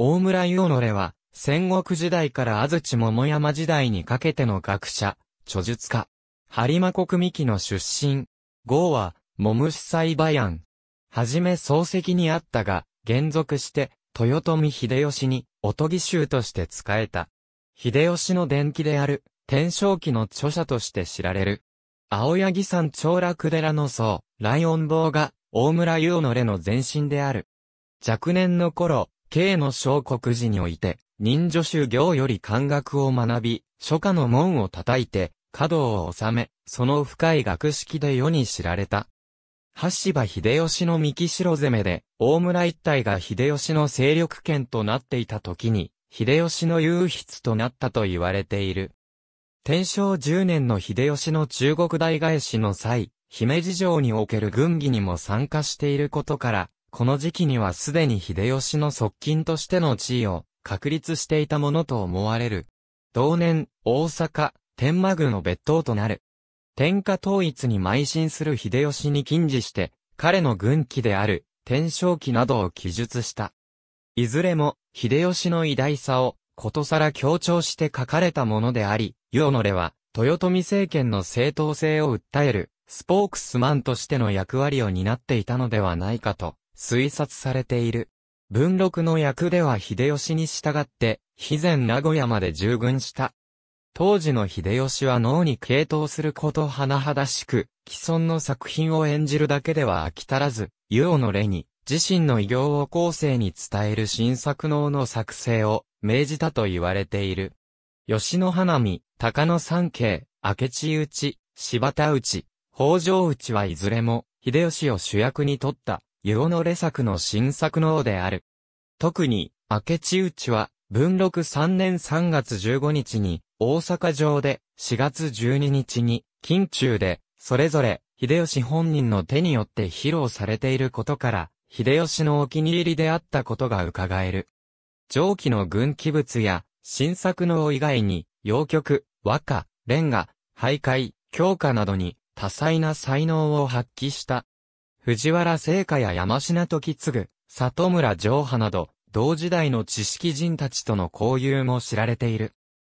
大村洋のれは、戦国時代から安土桃山時代にかけての学者、著述家。播磨国三木の出身。号は、桃主祭馬庵。はじめ漱石にあったが、現属して、豊臣秀吉に、おとぎ衆として仕えた。秀吉の伝記である、天正記の著者として知られる。青柳山長楽寺の僧、ライオン坊が、大村優のれの前身である。若年の頃、慶の小国寺において、忍女修行より漢学を学び、初夏の門を叩いて、華道を治め、その深い学識で世に知られた。橋場秀吉の三木城攻めで、大村一帯が秀吉の勢力圏となっていた時に、秀吉の優筆となったと言われている。天正10年の秀吉の中国大返しの際、姫路城における軍議にも参加していることから、この時期にはすでに秀吉の側近としての地位を確立していたものと思われる。同年、大阪、天満宮の別当となる。天下統一に邁進する秀吉に近似して、彼の軍記である、天正記などを記述した。いずれも、秀吉の偉大さを、ことさら強調して書かれたものであり、世のれは、豊臣政権の正当性を訴える、スポークスマンとしての役割を担っていたのではないかと推察されている。文禄の役では秀吉に従って、肥前名古屋まで従軍した。当時の秀吉は脳に傾倒すること甚だしく、既存の作品を演じるだけでは飽き足らず、湯尾の例に、自身の偉業を後世に伝える新作能の作成を命じたと言われている。吉野花見、高野三景、明智内、柴田内、北条内はいずれも、秀吉を主役にとった。世のれ作の新作の王である。特に、明智内は、文禄3年3月15日に、大阪城で、4月12日に、近中で、それぞれ、秀吉本人の手によって披露されていることから、秀吉のお気に入りであったことが伺える。上記の軍記物や、新作の王以外に、洋曲、和歌、レンガ、徘徊、強化などに、多彩な才能を発揮した藤原聖火や山品時継、里村城派など、同時代の知識人たちとの交友も知られている。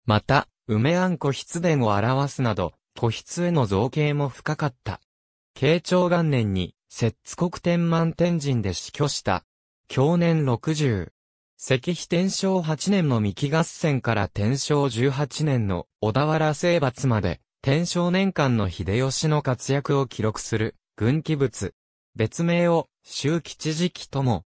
また、梅庵古筆伝を表すなど、古筆への造形も深かった。慶長元年に、摂津国天満天神で死去した。去年60。石碑天正8年の三木合戦から天正18年の小田原征伐まで、天正年間の秀吉の活躍を記録する、軍記物、別名を、周吉時期とも、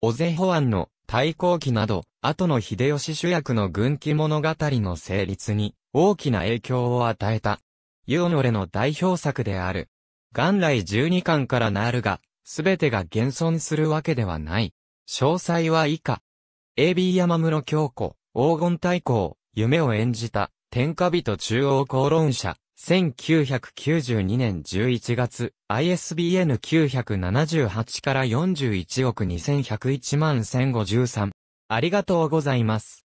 尾瀬保安の太抗記など、後の秀吉主役の軍記物語の成立に大きな影響を与えた。ユオノレの代表作である。元来十二巻からなるが、すべてが現存するわけではない。詳細は以下。AB 山室京子、黄金太閤、夢を演じた、天下人中央公論者、1992年11月、ISBN 978から41億2101万1053。ありがとうございます。